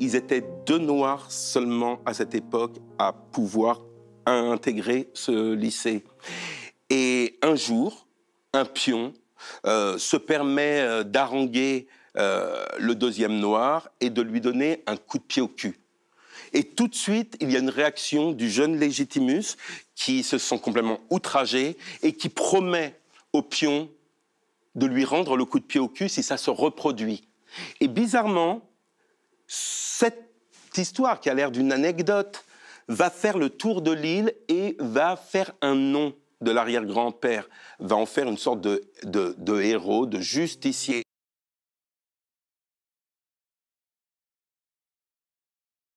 ils étaient deux noirs seulement à cette époque à pouvoir intégrer ce lycée. Et un jour, un pion euh, se permet euh, d'haranguer euh, le deuxième noir et de lui donner un coup de pied au cul. Et tout de suite, il y a une réaction du jeune Légitimus qui se sent complètement outragé et qui promet au pion de lui rendre le coup de pied au cul si ça se reproduit. Et bizarrement, cette histoire qui a l'air d'une anecdote va faire le tour de l'île et va faire un nom de l'arrière-grand-père, va en faire une sorte de, héros, de justicier.